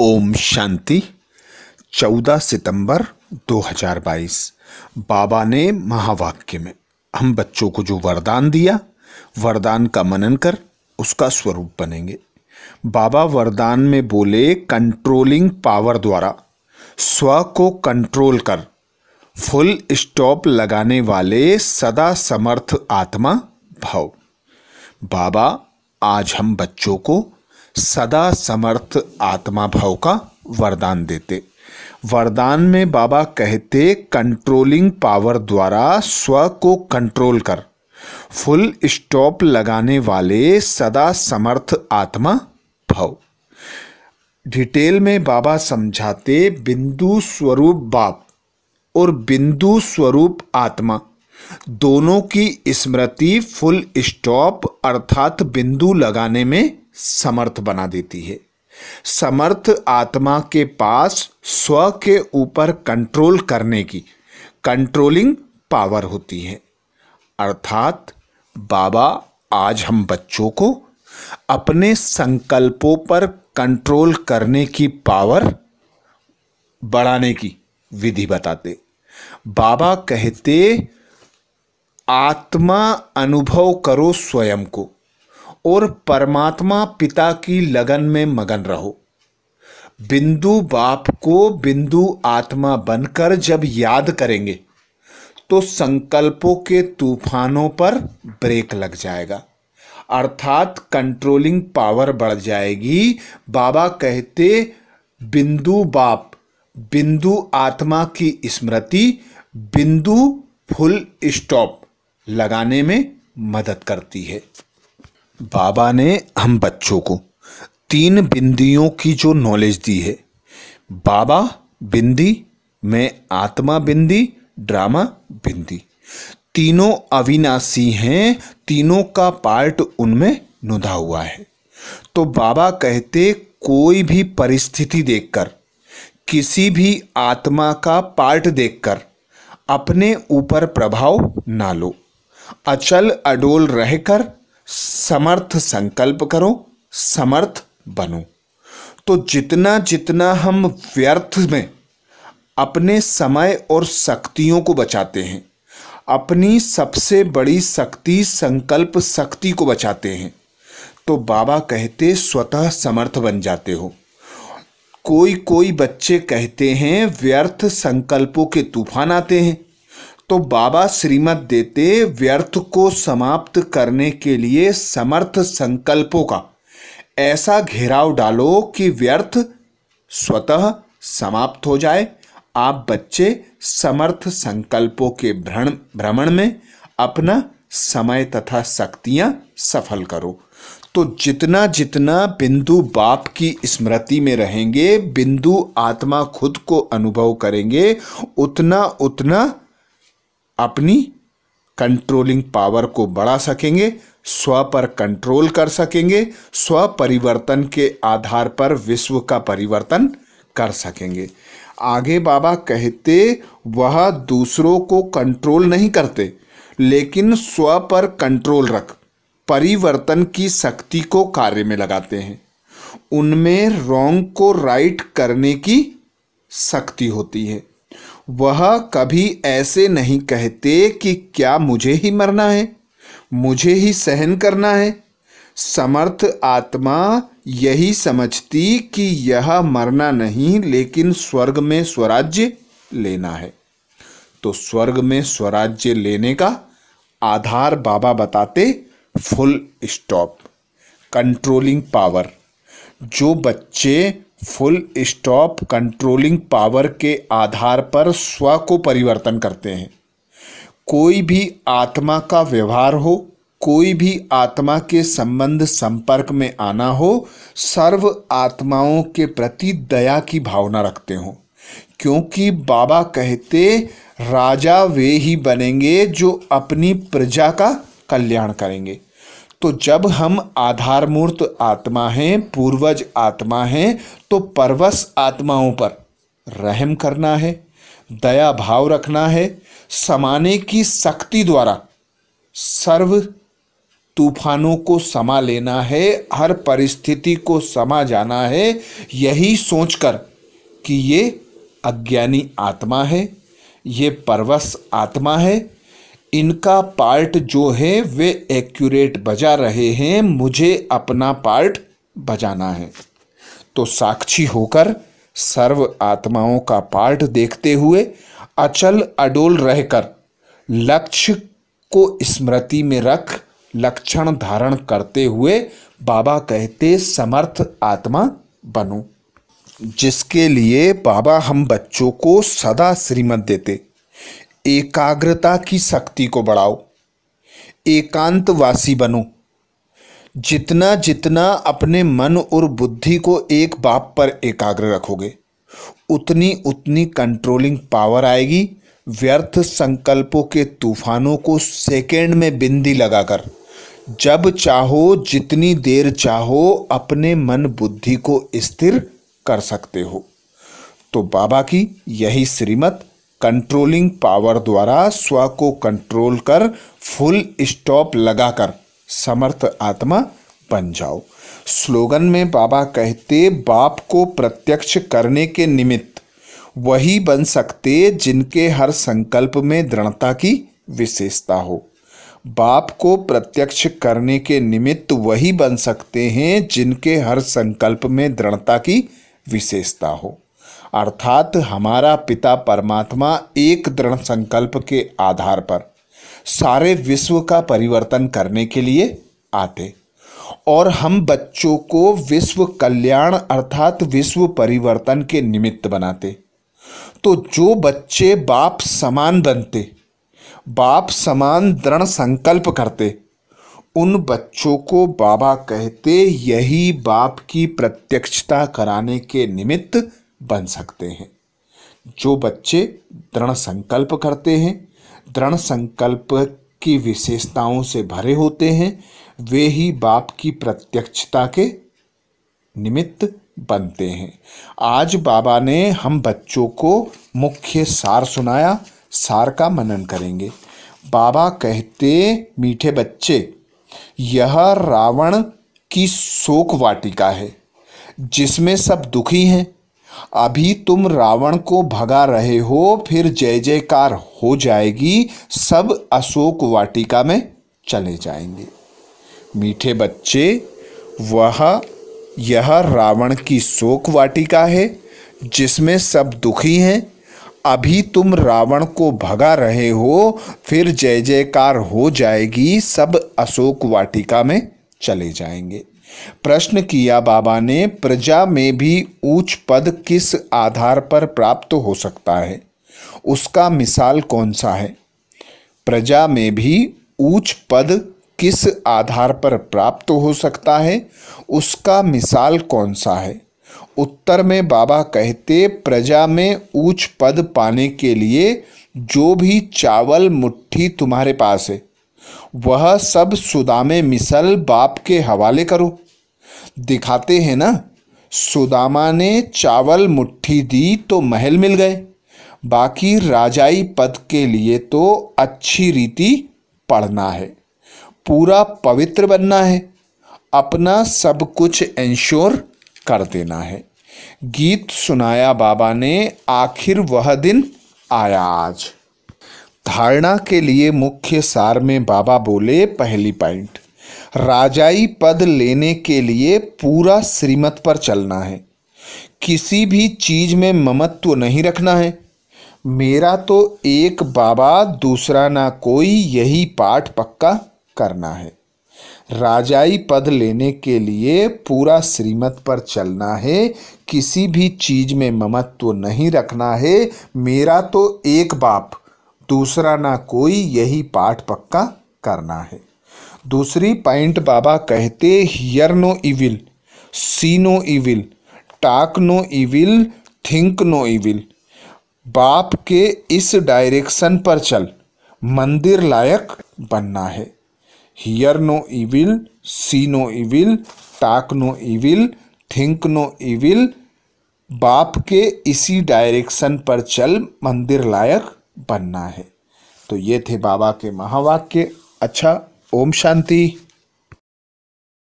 ओम शांति 14 सितंबर 2022 बाबा ने महावाक्य में हम बच्चों को जो वरदान दिया वरदान का मनन कर उसका स्वरूप बनेंगे बाबा वरदान में बोले कंट्रोलिंग पावर द्वारा स्व को कंट्रोल कर फुल स्टॉप लगाने वाले सदा समर्थ आत्मा भाव बाबा आज हम बच्चों को सदा समर्थ आत्मा भाव का वरदान देते वरदान में बाबा कहते कंट्रोलिंग पावर द्वारा स्व को कंट्रोल कर फुल स्टॉप लगाने वाले सदा समर्थ आत्मा भाव डिटेल में बाबा समझाते बिंदु स्वरूप बाप और बिंदु स्वरूप आत्मा दोनों की स्मृति फुल स्टॉप अर्थात बिंदु लगाने में समर्थ बना देती है समर्थ आत्मा के पास स्व के ऊपर कंट्रोल करने की कंट्रोलिंग पावर होती है अर्थात बाबा आज हम बच्चों को अपने संकल्पों पर कंट्रोल करने की पावर बढ़ाने की विधि बताते बाबा कहते आत्मा अनुभव करो स्वयं को और परमात्मा पिता की लगन में मगन रहो बिंदु बाप को बिंदु आत्मा बनकर जब याद करेंगे तो संकल्पों के तूफानों पर ब्रेक लग जाएगा अर्थात कंट्रोलिंग पावर बढ़ जाएगी बाबा कहते बिंदु बाप बिंदु आत्मा की स्मृति बिंदु फुल स्टॉप लगाने में मदद करती है बाबा ने हम बच्चों को तीन बिंदियों की जो नॉलेज दी है बाबा बिंदी मैं आत्मा बिंदी ड्रामा बिंदी तीनों अविनाशी हैं तीनों का पार्ट उनमें नुधा हुआ है तो बाबा कहते कोई भी परिस्थिति देखकर किसी भी आत्मा का पार्ट देखकर अपने ऊपर प्रभाव ना लो अचल अडोल रहकर समर्थ संकल्प करो समर्थ बनो तो जितना जितना हम व्यर्थ में अपने समय और शक्तियों को बचाते हैं अपनी सबसे बड़ी शक्ति संकल्प शक्ति को बचाते हैं तो बाबा कहते स्वतः समर्थ बन जाते हो कोई कोई बच्चे कहते हैं व्यर्थ संकल्पों के तूफान आते हैं तो बाबा श्रीमद देते व्यर्थ को समाप्त करने के लिए समर्थ संकल्पों का ऐसा घेराव डालो कि व्यर्थ स्वतः समाप्त हो जाए आप बच्चे समर्थ संकल्पों के भ्रण भ्रमण में अपना समय तथा शक्तियां सफल करो तो जितना जितना बिंदु बाप की स्मृति में रहेंगे बिंदु आत्मा खुद को अनुभव करेंगे उतना उतना अपनी कंट्रोलिंग पावर को बढ़ा सकेंगे स्व पर कंट्रोल कर सकेंगे स्व परिवर्तन के आधार पर विश्व का परिवर्तन कर सकेंगे आगे बाबा कहते वह दूसरों को कंट्रोल नहीं करते लेकिन स्व पर कंट्रोल रख परिवर्तन की शक्ति को कार्य में लगाते हैं उनमें रॉन्ग को राइट करने की शक्ति होती है वह कभी ऐसे नहीं कहते कि क्या मुझे ही मरना है मुझे ही सहन करना है समर्थ आत्मा यही समझती कि यह मरना नहीं लेकिन स्वर्ग में स्वराज्य लेना है तो स्वर्ग में स्वराज्य लेने का आधार बाबा बताते फुल स्टॉप कंट्रोलिंग पावर जो बच्चे फुल स्टॉप कंट्रोलिंग पावर के आधार पर स्व को परिवर्तन करते हैं कोई भी आत्मा का व्यवहार हो कोई भी आत्मा के संबंध संपर्क में आना हो सर्व आत्माओं के प्रति दया की भावना रखते हो क्योंकि बाबा कहते राजा वे ही बनेंगे जो अपनी प्रजा का कल्याण करेंगे तो जब हम आधारमूर्त आत्मा हैं पूर्वज आत्मा हैं तो परवश आत्माओं पर रहम करना है दया भाव रखना है समाने की शक्ति द्वारा सर्व तूफानों को समा लेना है हर परिस्थिति को समा जाना है यही सोचकर कि ये अज्ञानी आत्मा है ये परवश आत्मा है इनका पार्ट जो है वे एक्यूरेट बजा रहे हैं मुझे अपना पार्ट बजाना है तो साक्षी होकर सर्व आत्माओं का पार्ट देखते हुए अचल अडोल रहकर लक्ष्य को स्मृति में रख लक्षण धारण करते हुए बाबा कहते समर्थ आत्मा बनो जिसके लिए बाबा हम बच्चों को सदा श्रीमत देते एकाग्रता की शक्ति को बढ़ाओ एकांतवासी बनो जितना जितना अपने मन और बुद्धि को एक बाप पर एकाग्र रखोगे उतनी उतनी कंट्रोलिंग पावर आएगी व्यर्थ संकल्पों के तूफानों को सेकेंड में बिंदी लगाकर जब चाहो जितनी देर चाहो अपने मन बुद्धि को स्थिर कर सकते हो तो बाबा की यही श्रीमत कंट्रोलिंग पावर द्वारा स्व को कंट्रोल कर फुल स्टॉप लगाकर समर्थ आत्मा बन जाओ स्लोगन में बाबा कहते बाप को प्रत्यक्ष करने के निमित्त वही बन सकते जिनके हर संकल्प में दृढ़ता की विशेषता हो बाप को प्रत्यक्ष करने के निमित्त वही बन सकते हैं जिनके हर संकल्प में दृढ़ता की विशेषता हो अर्थात हमारा पिता परमात्मा एक दृढ़ संकल्प के आधार पर सारे विश्व का परिवर्तन करने के लिए आते और हम बच्चों को विश्व कल्याण अर्थात विश्व परिवर्तन के निमित्त बनाते तो जो बच्चे बाप समान बनते बाप समान दृढ़ संकल्प करते उन बच्चों को बाबा कहते यही बाप की प्रत्यक्षता कराने के निमित्त बन सकते हैं जो बच्चे दृढ़ संकल्प करते हैं दृढ़ संकल्प की विशेषताओं से भरे होते हैं वे ही बाप की प्रत्यक्षता के निमित्त बनते हैं आज बाबा ने हम बच्चों को मुख्य सार सुनाया सार का मनन करेंगे बाबा कहते मीठे बच्चे यह रावण की शोक वाटिका है जिसमें सब दुखी हैं अभी तुम रावण को भगा रहे हो फिर जय जयकार हो जाएगी सब अशोक वाटिका में चले जाएंगे मीठे बच्चे वह यह रावण की शोक वाटिका है जिसमें सब दुखी हैं अभी तुम रावण को भगा रहे हो फिर जय जयकार हो जाएगी सब अशोक वाटिका में चले जाएंगे प्रश्न किया बाबा ने प्रजा में भी ऊंच पद किस आधार पर प्राप्त हो सकता है उसका मिसाल कौन सा है प्रजा में भी ऊंच पद किस आधार पर प्राप्त हो सकता है उसका मिसाल कौन सा है उत्तर में बाबा कहते प्रजा में ऊंच पद पाने के लिए जो भी चावल मुट्ठी तुम्हारे पास है वह सब सुदामे मिसल बाप के हवाले करो दिखाते हैं ना सुदामा ने चावल मुट्ठी दी तो महल मिल गए बाकी राजाई पद के लिए तो अच्छी रीति पढ़ना है पूरा पवित्र बनना है अपना सब कुछ इंश्योर कर देना है गीत सुनाया बाबा ने आखिर वह दिन आया आज धारणा के लिए मुख्य सार में बाबा बोले पहली पॉइंट राजाई पद लेने के लिए पूरा श्रीमत पर चलना है किसी भी चीज में ममत्व नहीं रखना है मेरा तो एक बाबा दूसरा ना कोई यही पाठ पक्का करना है राजाई पद लेने के लिए पूरा श्रीमत पर चलना है किसी भी चीज में ममत्व नहीं रखना है मेरा तो एक बाप दूसरा ना कोई यही पाठ पक्का करना है दूसरी पॉइंट बाबा कहते hear no evil see no evil talk no evil think no evil बाप के इस डायरेक्शन पर चल मंदिर लायक बनना है hear no evil see no evil talk no evil think no evil बाप के इसी डायरेक्शन पर चल मंदिर लायक बनना है तो ये थे बाबा के महावाक्य अच्छा ओम शांति